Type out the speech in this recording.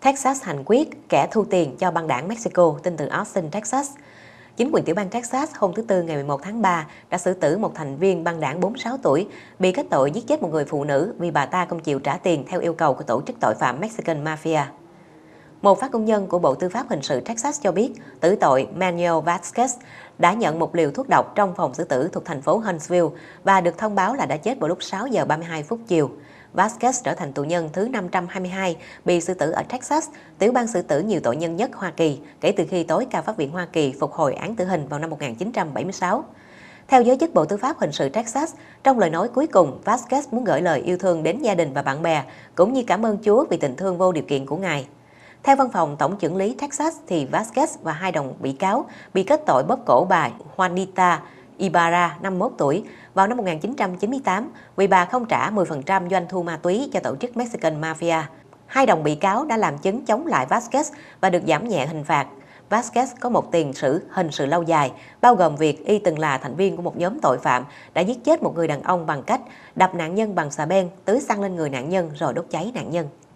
Texas hành quyết kẻ thu tiền cho băng đảng Mexico Tin từ Austin, Texas. Chính quyền tiểu bang Texas hôm thứ Tư ngày 11 tháng 3 đã xử tử một thành viên băng đảng 46 tuổi bị kết tội giết chết một người phụ nữ vì bà ta không chịu trả tiền theo yêu cầu của tổ chức tội phạm Mexican Mafia. Một phát ngôn nhân của Bộ Tư pháp Hình sự Texas cho biết tử tội Manuel Vasquez đã nhận một liều thuốc độc trong phòng xử tử thuộc thành phố Huntsville và được thông báo là đã chết vào lúc 6 giờ 32 phút chiều. Vasquez trở thành tù nhân thứ 522 bị xử tử ở Texas, tiểu bang xử tử nhiều tội nhân nhất Hoa Kỳ kể từ khi tối cao pháp viện Hoa Kỳ phục hồi án tử hình vào năm 1976. Theo giới chức Bộ Tư pháp Hình sự Texas, trong lời nói cuối cùng, Vasquez muốn gửi lời yêu thương đến gia đình và bạn bè, cũng như cảm ơn Chúa vì tình thương vô điều kiện của Ngài. Theo văn phòng Tổng trưởng lý Texas thì Vasquez và hai đồng bị cáo bị kết tội bóp cổ bà Juanita Ibarra, 51 tuổi, vào năm 1998 vì bà không trả 10% doanh thu ma túy cho tổ chức Mexican Mafia. Hai đồng bị cáo đã làm chứng chống lại Vasquez và được giảm nhẹ hình phạt. Vasquez có một tiền sử hình sự lâu dài, bao gồm việc y từng là thành viên của một nhóm tội phạm đã giết chết một người đàn ông bằng cách đập nạn nhân bằng xà beng, tưới xăng lên người nạn nhân rồi đốt cháy nạn nhân.